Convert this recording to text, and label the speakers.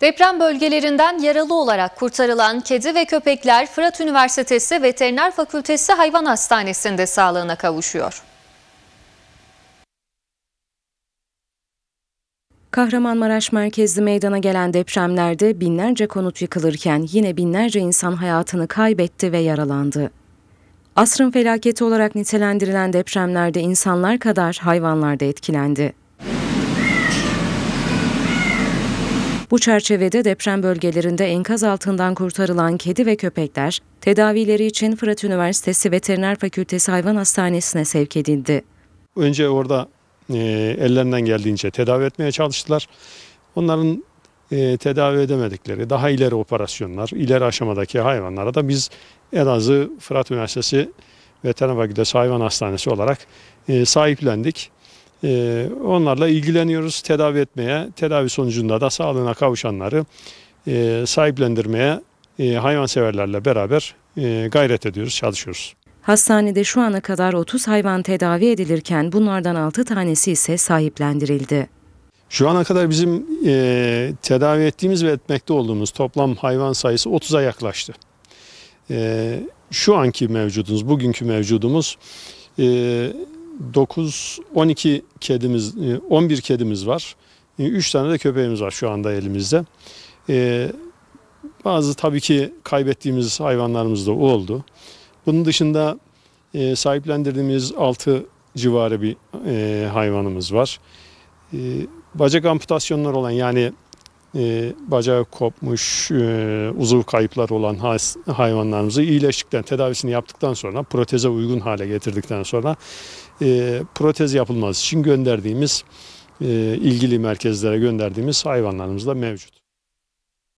Speaker 1: Deprem bölgelerinden yaralı olarak kurtarılan kedi ve köpekler Fırat Üniversitesi Veteriner Fakültesi Hayvan Hastanesi'nde sağlığına kavuşuyor. Kahramanmaraş merkezli meydana gelen depremlerde binlerce konut yıkılırken yine binlerce insan hayatını kaybetti ve yaralandı. Asrın felaketi olarak nitelendirilen depremlerde insanlar kadar hayvanlar da etkilendi. Bu çerçevede deprem bölgelerinde enkaz altından kurtarılan kedi ve köpekler tedavileri için Fırat Üniversitesi Veteriner Fakültesi Hayvan Hastanesi'ne sevk edildi.
Speaker 2: Önce orada e, ellerinden geldiğince tedavi etmeye çalıştılar. Onların e, tedavi edemedikleri daha ileri operasyonlar, ileri aşamadaki hayvanlara da biz en azı Fırat Üniversitesi Veteriner Fakültesi Hayvan Hastanesi olarak e, sahiplendik. Ee, onlarla ilgileniyoruz tedavi etmeye, tedavi sonucunda da sağlığına kavuşanları e, sahiplendirmeye e, hayvanseverlerle beraber e, gayret ediyoruz, çalışıyoruz.
Speaker 1: Hastanede şu ana kadar 30 hayvan tedavi edilirken bunlardan 6 tanesi ise sahiplendirildi.
Speaker 2: Şu ana kadar bizim e, tedavi ettiğimiz ve etmekte olduğumuz toplam hayvan sayısı 30'a yaklaştı. E, şu anki mevcudumuz, bugünkü mevcudumuz e, 9, 12 kedimiz, 11 e, kedimiz var. 3 e, tane de köpeğimiz var şu anda elimizde. E, bazı tabii ki kaybettiğimiz hayvanlarımız da oldu. Bunun dışında sahiplendirdiğimiz 6 civarı bir hayvanımız var. bacak amputasyonları olan yani e, bacağı kopmuş, e, uzuv kayıpları olan hayvanlarımızı iyileştikten, tedavisini yaptıktan sonra, proteze uygun hale getirdikten sonra e, protez yapılması için gönderdiğimiz, e, ilgili merkezlere gönderdiğimiz hayvanlarımız da mevcut.